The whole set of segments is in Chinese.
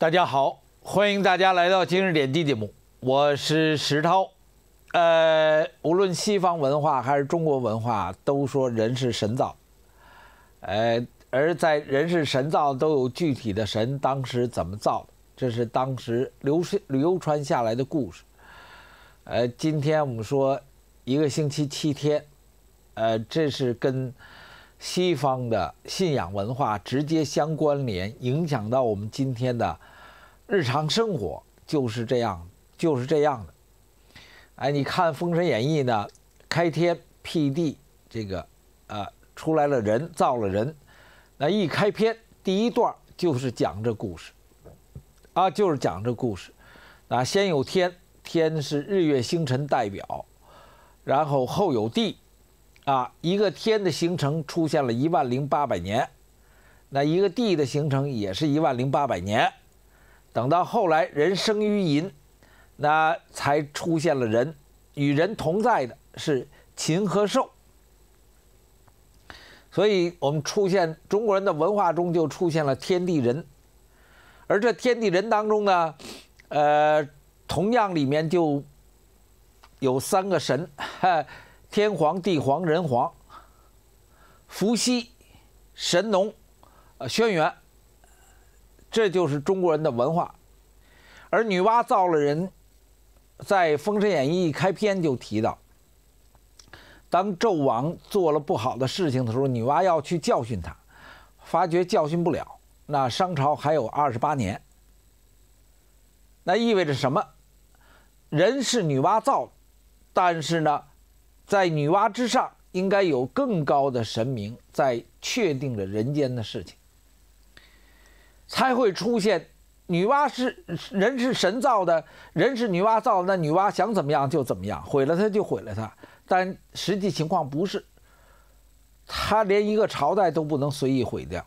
大家好，欢迎大家来到今日点滴节目，我是石涛。呃，无论西方文化还是中国文化，都说人是神造。呃，而在人是神造都有具体的神，当时怎么造？这是当时流流传下来的故事。呃，今天我们说一个星期七天，呃，这是跟西方的信仰文化直接相关联，影响到我们今天的。日常生活就是这样，就是这样的。哎，你看《封神演义》呢，开天辟地这个呃出来了人，造了人。那一开篇第一段就是讲这故事，啊，就是讲这故事。啊，先有天，天是日月星辰代表，然后后有地，啊，一个天的形成出现了一万零八百年，那一个地的形成也是一万零八百年。等到后来，人生于淫，那才出现了人。与人同在的是禽和兽，所以我们出现中国人的文化中就出现了天地人。而这天地人当中呢，呃，同样里面就有三个神：天皇、地皇、人皇。伏羲、神农、呃，轩辕。这就是中国人的文化，而女娲造了人，在《封神演义》开篇就提到，当纣王做了不好的事情的时候，女娲要去教训他，发觉教训不了，那商朝还有二十八年，那意味着什么？人是女娲造，但是呢，在女娲之上应该有更高的神明在确定着人间的事情。才会出现，女娲是人是神造的，人是女娲造的，那女娲想怎么样就怎么样，毁了她就毁了她。但实际情况不是，她连一个朝代都不能随意毁掉。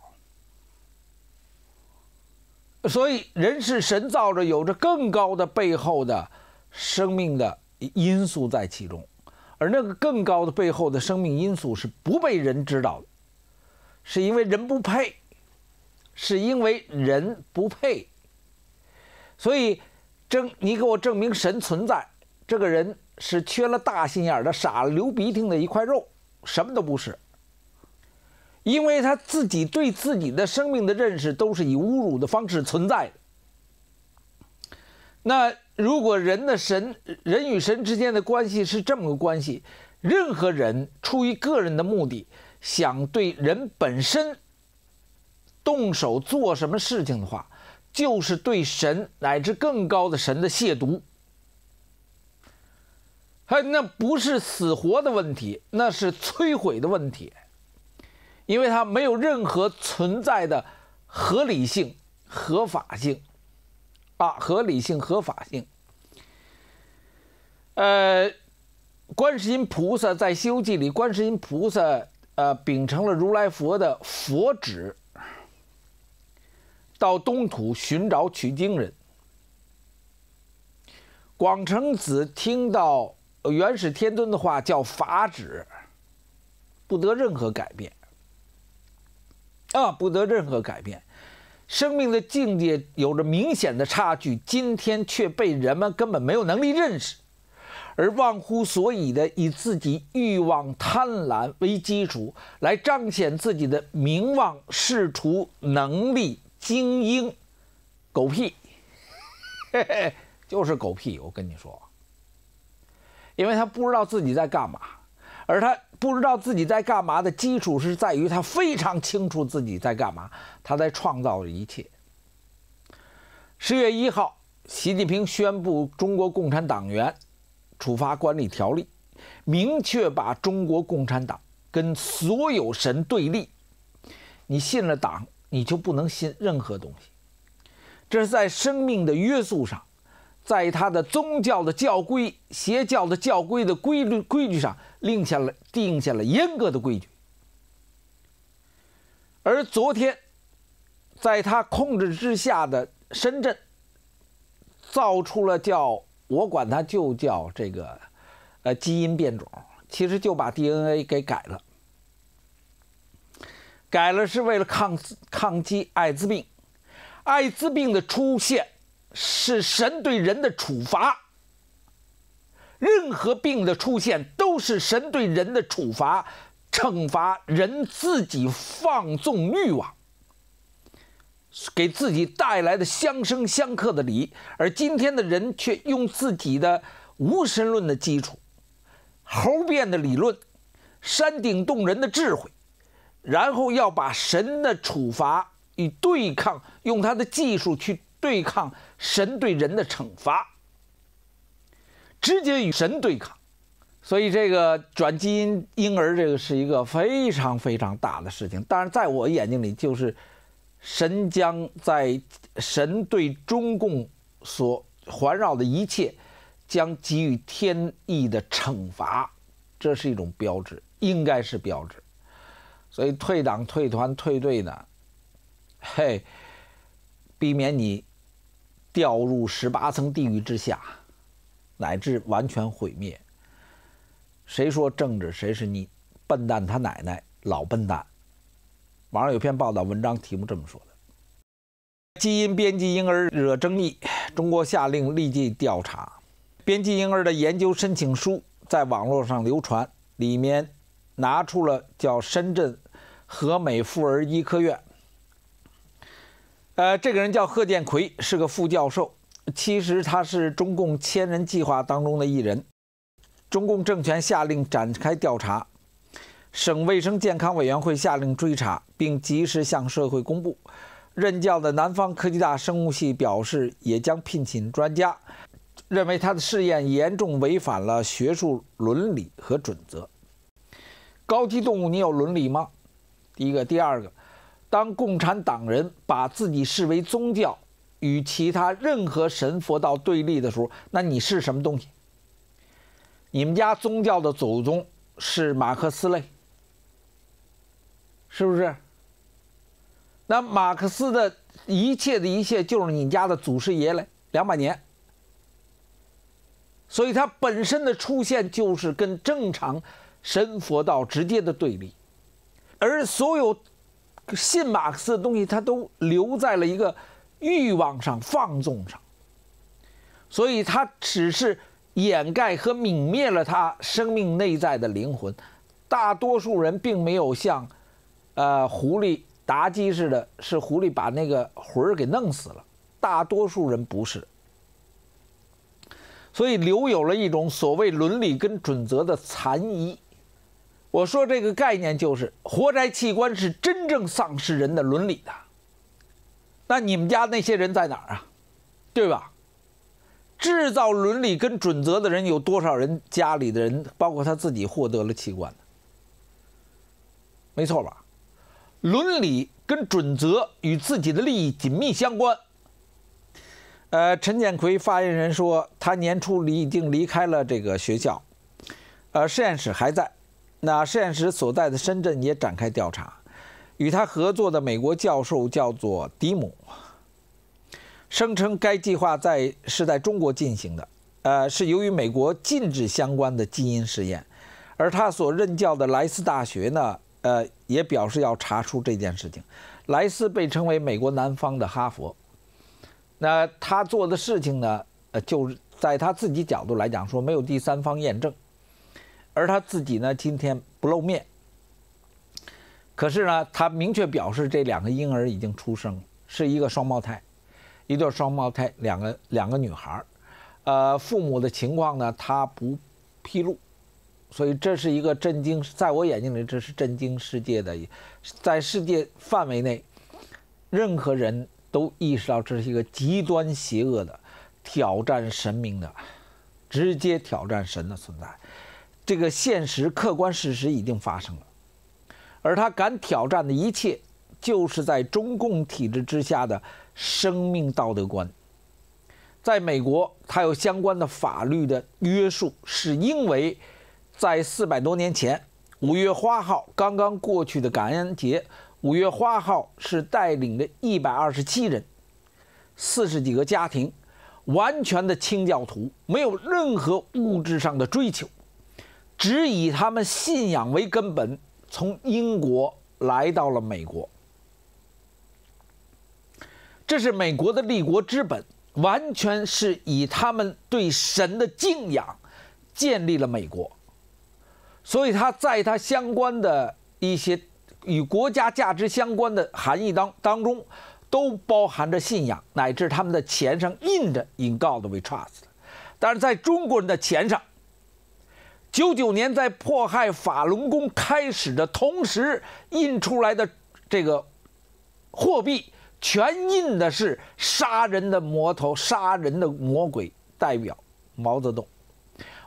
所以人是神造着，有着更高的背后的生命的因素在其中，而那个更高的背后的生命因素是不被人知道的，是因为人不配。是因为人不配，所以证你给我证明神存在，这个人是缺了大心眼的傻流鼻涕的一块肉，什么都不是，因为他自己对自己的生命的认识都是以侮辱的方式存在的。那如果人的神人与神之间的关系是这么个关系，任何人出于个人的目的想对人本身。动手做什么事情的话，就是对神乃至更高的神的亵渎。哎，那不是死活的问题，那是摧毁的问题，因为它没有任何存在的合理性、合法性。啊，合理性、合法性。呃，观世音菩萨在《西游记》里，观世音菩萨呃秉承了如来佛的佛旨。到东土寻找取经人。广成子听到元始天尊的话，叫法旨，不得任何改变。啊，不得任何改变。生命的境界有着明显的差距，今天却被人们根本没有能力认识，而忘乎所以的以自己欲望贪婪为基础，来彰显自己的名望仕途能力。精英，狗屁，就是狗屁！我跟你说，因为他不知道自己在干嘛，而他不知道自己在干嘛的基础是在于他非常清楚自己在干嘛，他在创造一切。十月一号，习近平宣布《中国共产党员处罚管理条例》，明确把中国共产党跟所有神对立。你信了党。你就不能信任何东西，这是在生命的约束上，在他的宗教的教规、邪教的教规的规律规矩上，定下了定下了严格的规矩。而昨天，在他控制之下的深圳，造出了叫我管它就叫这个，呃，基因变种，其实就把 DNA 给改了。改了是为了抗抗击艾滋病，艾滋病的出现是神对人的处罚。任何病的出现都是神对人的处罚，惩罚人自己放纵欲望，给自己带来的相生相克的理。而今天的人却用自己的无神论的基础、猴变的理论、山顶洞人的智慧。然后要把神的处罚与对抗，用他的技术去对抗神对人的惩罚，直接与神对抗。所以这个转基因婴儿，这个是一个非常非常大的事情。当然，在我眼睛里，就是神将在神对中共所环绕的一切将给予天意的惩罚，这是一种标志，应该是标志。所以退党、退团、退队呢，嘿，避免你掉入十八层地狱之下，乃至完全毁灭。谁说政治，谁是你笨蛋他奶奶老笨蛋。网上有篇报道文章，题目这么说的：基因编辑婴儿惹争议，中国下令立即调查。编辑婴儿的研究申请书在网络上流传，里面拿出了叫深圳。和美妇儿医科院，呃，这个人叫贺建奎，是个副教授。其实他是中共千人计划当中的一人。中共政权下令展开调查，省卫生健康委员会下令追查，并及时向社会公布。任教的南方科技大生物系表示，也将聘请专家，认为他的试验严重违反了学术伦理和准则。高级动物，你有伦理吗？第一个，第二个，当共产党人把自己视为宗教与其他任何神佛道对立的时候，那你是什么东西？你们家宗教的祖宗是马克思嘞，是不是？那马克思的一切的一切就是你家的祖师爷嘞，两百年。所以它本身的出现就是跟正常神佛道直接的对立。而所有信马克思的东西，他都留在了一个欲望上放纵上，所以他只是掩盖和泯灭了他生命内在的灵魂。大多数人并没有像呃狐狸妲己似的，是狐狸把那个魂儿给弄死了。大多数人不是，所以留有了一种所谓伦理跟准则的残余。我说这个概念就是活摘器官是真正丧失人的伦理的。那你们家那些人在哪儿啊？对吧？制造伦理跟准则的人有多少人？家里的人包括他自己获得了器官没错吧？伦理跟准则与自己的利益紧密相关。呃，陈建奎发言人说，他年初离已经离开了这个学校，呃，实验室还在。那实验室所在的深圳也展开调查，与他合作的美国教授叫做迪姆，声称该计划在是在中国进行的，呃，是由于美国禁止相关的基因实验，而他所任教的莱斯大学呢，呃，也表示要查出这件事情。莱斯被称为美国南方的哈佛，那他做的事情呢，呃，就在他自己角度来讲，说没有第三方验证。而他自己呢，今天不露面。可是呢，他明确表示，这两个婴儿已经出生，是一个双胞胎，一对双胞胎，两个两个女孩儿。呃，父母的情况呢，他不披露。所以，这是一个震惊，在我眼睛里，这是震惊世界的，在世界范围内，任何人都意识到这是一个极端邪恶的、挑战神明的、直接挑战神的存在。这个现实、客观事实已经发生了，而他敢挑战的一切，就是在中共体制之下的生命道德观。在美国，他有相关的法律的约束，是因为在四百多年前，五月花号刚刚过去的感恩节，五月花号是带领着一百二十七人、四十几个家庭，完全的清教徒，没有任何物质上的追求。只以他们信仰为根本，从英国来到了美国，这是美国的立国之本，完全是以他们对神的敬仰建立了美国。所以他在他相关的一些与国家价值相关的含义当当中，都包含着信仰，乃至他们的钱上印着 “In God We Trust”，但是在中国人的钱上。九九年，在迫害法轮功开始的同时，印出来的这个货币全印的是杀人的魔头、杀人的魔鬼，代表毛泽东。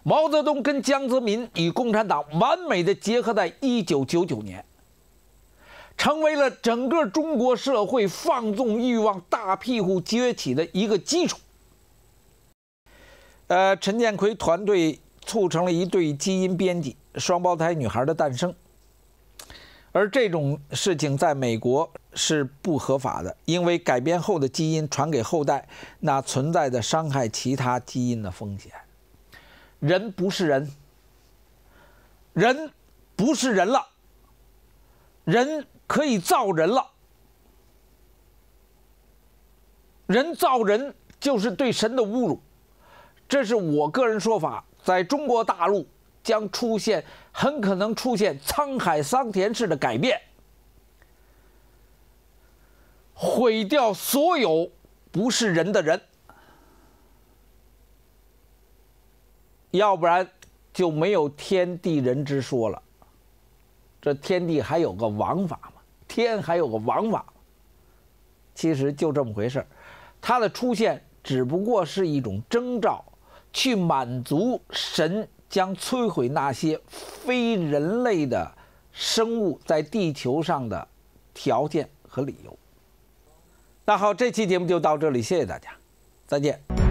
毛泽东跟江泽民与共产党完美的结合，在一九九九年成为了整个中国社会放纵欲望、大屁股崛起的一个基础。呃，陈建奎团队。促成了一对基因编辑双胞胎女孩的诞生，而这种事情在美国是不合法的，因为改变后的基因传给后代，那存在着伤害其他基因的风险。人不是人，人不是人了，人可以造人了，人造人就是对神的侮辱，这是我个人说法。在中国大陆，将出现很可能出现沧海桑田式的改变，毁掉所有不是人的人，要不然就没有天地人之说了。这天地还有个王法吗？天还有个王法其实就这么回事他它的出现只不过是一种征兆。去满足神将摧毁那些非人类的生物在地球上的条件和理由。那好，这期节目就到这里，谢谢大家，再见。